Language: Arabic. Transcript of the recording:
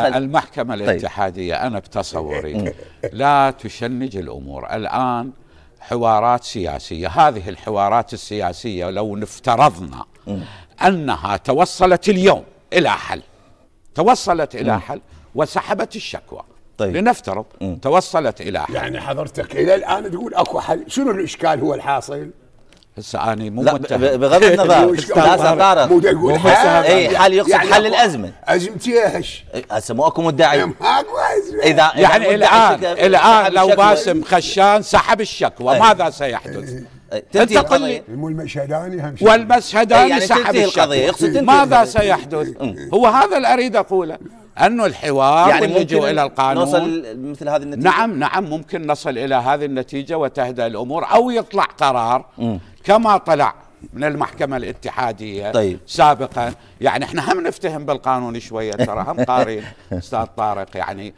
المحكمة طيب. الاتحادية طيب. أنا بتصوري لا تشنج الأمور الآن حوارات سياسية هذه الحوارات السياسية لو نفترضنا أنها توصلت اليوم إلى حل توصلت إلى حل وسحبت الشكوى طيب. لنفترض توصلت إلى حل يعني حضرتك إلى الآن تقول أكو حل شنو الإشكال هو الحاصل هسه اني مو لا متهم. بغض النظر هسه تعرف مو يقول اي حال يقصد يعني حل الازمه ازمتي ايش؟ هسه مو اكو مدعي إيه، ماكو ازمه اذا يعني الان الان لو باسم خشان سحب الشكوى إيه. ماذا سيحدث؟ إيه. انت قل لي المشهداني هم والمشهداني يعني سحب القضيه يقصد ماذا سيحدث؟ هو هذا اللي اريد اقوله انه الحوار يعني واللجوء الى القانون نوصل مثل هذه النتيجه نعم نعم ممكن نصل الى هذه النتيجه وتهدأ الامور او يطلع قرار م. كما طلع من المحكمة الاتحادية طيب. سابقا يعني احنا هم نفتهم بالقانون شوية ترى هم قارين استاذ طارق يعني